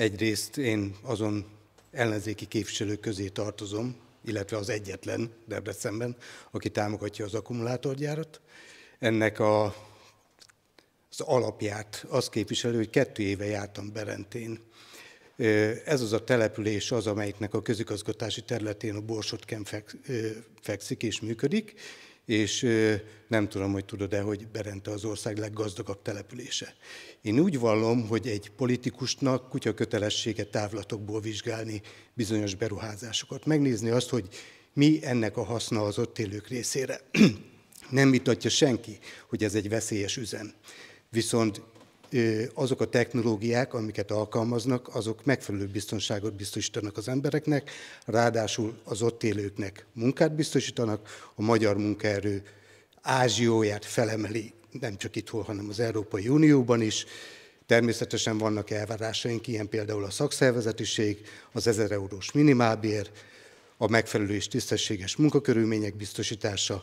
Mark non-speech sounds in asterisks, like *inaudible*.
Egyrészt én azon ellenzéki képviselők közé tartozom, illetve az egyetlen Debrecenben, aki támogatja az akkumulátorgyárat. Ennek a, az alapját az képviselő, hogy kettő éve jártam Berentén. Ez az a település az, amelyiknek a közigazgatási területén a Borsotken fekszik és működik, és nem tudom, hogy tudod-e, hogy Berente az ország leggazdagabb települése. Én úgy vallom, hogy egy politikusnak kutya kötelessége távlatokból vizsgálni bizonyos beruházásokat, megnézni azt, hogy mi ennek a haszna az ott élők részére. *clears throat* Nem vitatja senki, hogy ez egy veszélyes üzem. Viszont azok a technológiák, amiket alkalmaznak, azok megfelelő biztonságot biztosítanak az embereknek, ráadásul az ott élőknek munkát biztosítanak, a magyar munkaerő ázsióját felemeli, nem csak itt, hanem az Európai Unióban is. Természetesen vannak elvárásaink, ilyen például a szakszervezetiség, az 1000 eurós minimálbér, a megfelelő és tisztességes munkakörülmények biztosítása,